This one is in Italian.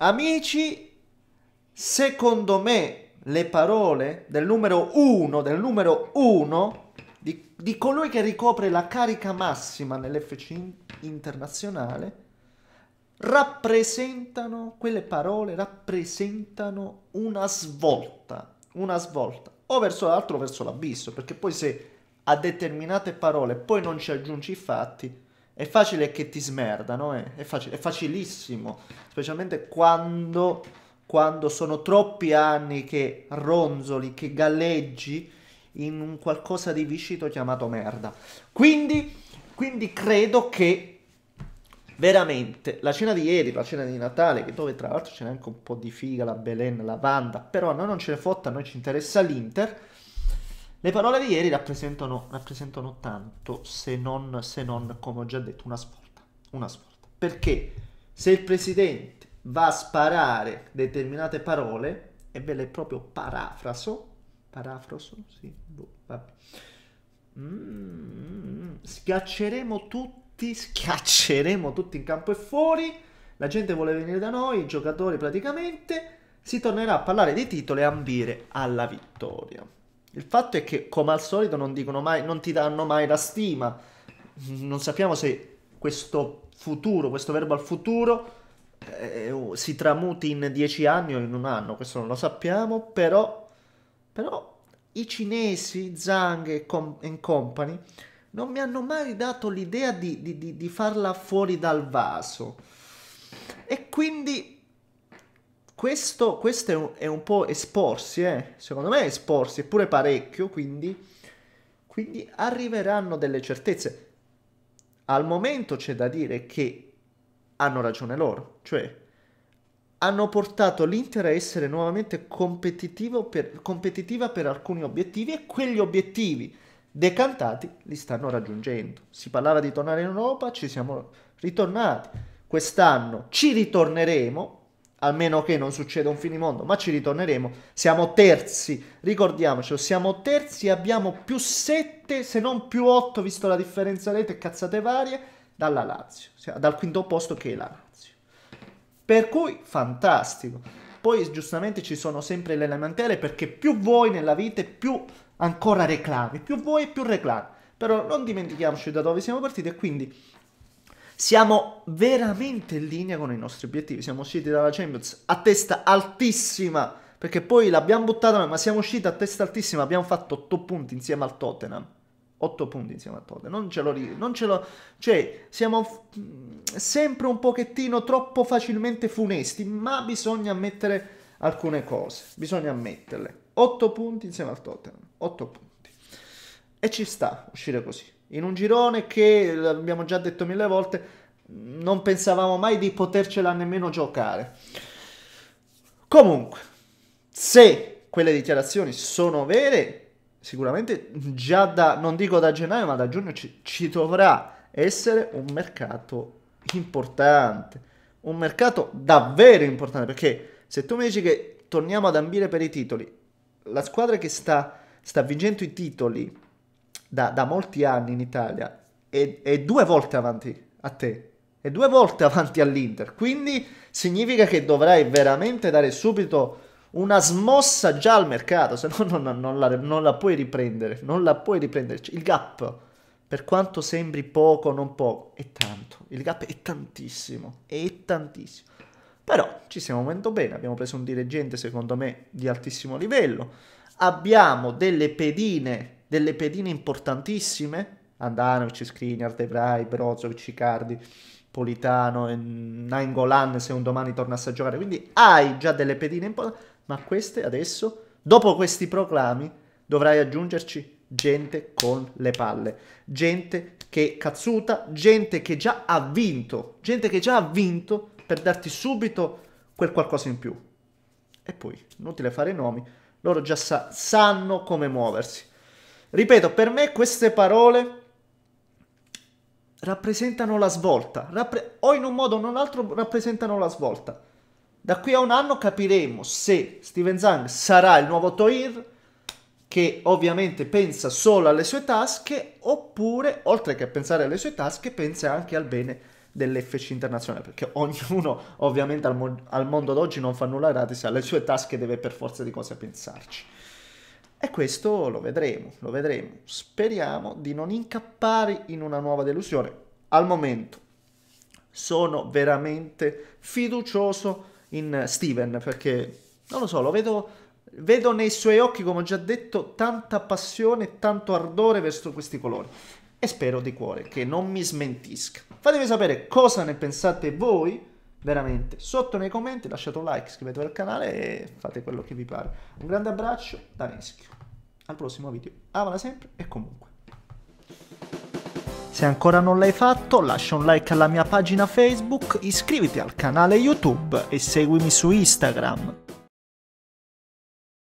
Amici, secondo me le parole del numero uno, del numero uno di, di colui che ricopre la carica massima nell'FC internazionale rappresentano, quelle parole rappresentano una svolta, una svolta o verso l'altro o verso l'abisso, perché poi se a determinate parole poi non ci aggiungi i fatti, è facile che ti smerdano, eh? è, facile, è facilissimo, specialmente quando, quando, sono troppi anni che ronzoli, che galleggi in un qualcosa di viscito chiamato merda. Quindi, quindi credo che veramente la cena di ieri, la cena di Natale, che dove tra l'altro c'è anche un po' di figa, la Belen, la Wanda, però a noi non ce ne fotta, a noi ci interessa l'Inter le parole di ieri rappresentano, rappresentano tanto, se non, se non, come ho già detto, una svolta. Una svolta. Perché se il presidente va a sparare determinate parole, e ve le proprio parafraso, parafraso, sì, boh, vabbè. Mm, schiacceremo tutti, schiacceremo tutti in campo e fuori, la gente vuole venire da noi, i giocatori praticamente, si tornerà a parlare di titolo e ambire alla vittoria. Il fatto è che, come al solito, non dicono mai, non ti danno mai la stima. Non sappiamo se questo futuro, questo verbo al futuro, eh, si tramuti in dieci anni o in un anno, questo non lo sappiamo, però, però i cinesi, Zhang e, com- e company, non mi hanno mai dato l'idea di, di, di, di farla fuori dal vaso. E quindi questo, questo è, un, è, un, po' esporsi, eh? secondo me è esporsi, eppure parecchio, quindi, quindi arriveranno delle certezze. Al momento c'è da dire che hanno ragione loro, cioè hanno portato l'Inter a essere nuovamente per, competitiva per alcuni obiettivi e quegli obiettivi decantati li stanno raggiungendo. Si parlava di tornare in Europa, ci siamo ritornati. Quest'anno ci ritorneremo, a meno che non succeda un finimondo, ma ci ritorneremo. Siamo terzi, ricordiamocelo, siamo terzi e abbiamo più 7, se non più 8, visto la differenza rete e cazzate varie, dalla Lazio, dal quinto posto che è la Lazio. Per cui, fantastico. Poi, giustamente, ci sono sempre le lamentele, perché più vuoi nella vita, più ancora reclami, più vuoi più reclami. Però non dimentichiamoci da dove siamo partiti e quindi siamo veramente in linea con i nostri obiettivi. Siamo usciti dalla Champions a testa altissima. Perché poi l'abbiamo buttata, ma siamo usciti a testa altissima. Abbiamo fatto 8 punti insieme al Tottenham. 8 punti insieme al Tottenham. Non ce lo ridi, non ce lo... Cioè, siamo f- sempre un pochettino troppo facilmente funesti, ma bisogna ammettere alcune cose. Bisogna ammetterle. 8 punti insieme al Tottenham. 8 punti. E ci sta uscire così in un girone che, l'abbiamo già detto mille volte, non pensavamo mai di potercela nemmeno giocare. Comunque, se quelle dichiarazioni sono vere, sicuramente già da, non dico da gennaio, ma da giugno ci, ci dovrà essere un mercato importante. Un mercato davvero importante, perché se tu mi dici che torniamo ad ambire per i titoli, la squadra che sta, sta vincendo i titoli da, da molti anni in Italia è, è due volte avanti a te, è due volte avanti all'Inter, quindi significa che dovrai veramente dare subito una smossa già al mercato, se no non, non, la, non, la, puoi riprendere, non la puoi riprendere. Il gap, per quanto sembri poco, non poco, è tanto. Il gap è tantissimo, è tantissimo. Però ci stiamo muovendo bene, abbiamo preso un dirigente secondo me di altissimo livello, abbiamo delle pedine delle pedine importantissime, Andanovic, Skriniar, Devrai, Brozovic, Icardi, Politano, Nainggolan se un domani tornasse a giocare, quindi hai già delle pedine importanti, ma queste adesso, dopo questi proclami, dovrai aggiungerci gente con le palle, gente che è cazzuta, gente che già ha vinto, gente che già ha vinto per darti subito quel qualcosa in più. E poi, inutile fare i nomi, loro già sa sanno come muoversi. Ripeto, per me queste parole rappresentano la svolta, rappre- o in un modo o in un altro rappresentano la svolta. Da qui a un anno capiremo se Steven Zang sarà il nuovo Toir, che ovviamente pensa solo alle sue tasche, oppure, oltre che a pensare alle sue tasche, pensa anche al bene dell'FC internazionale, perché ognuno ovviamente al, mo- al mondo d'oggi non fa nulla gratis, alle sue tasche deve per forza di cose pensarci. E questo lo vedremo, lo vedremo. Speriamo di non incappare in una nuova delusione. Al momento sono veramente fiducioso in Steven perché non lo so, lo vedo, vedo nei suoi occhi, come ho già detto, tanta passione, tanto ardore verso questi colori. E spero di cuore che non mi smentisca. Fatemi sapere cosa ne pensate voi veramente. Sotto nei commenti lasciate un like, iscrivetevi al canale e fate quello che vi pare. Un grande abbraccio da Neschio. Al prossimo video. amala sempre e comunque. Se ancora non l'hai fatto, lascia un like alla mia pagina Facebook, iscriviti al canale YouTube e seguimi su Instagram.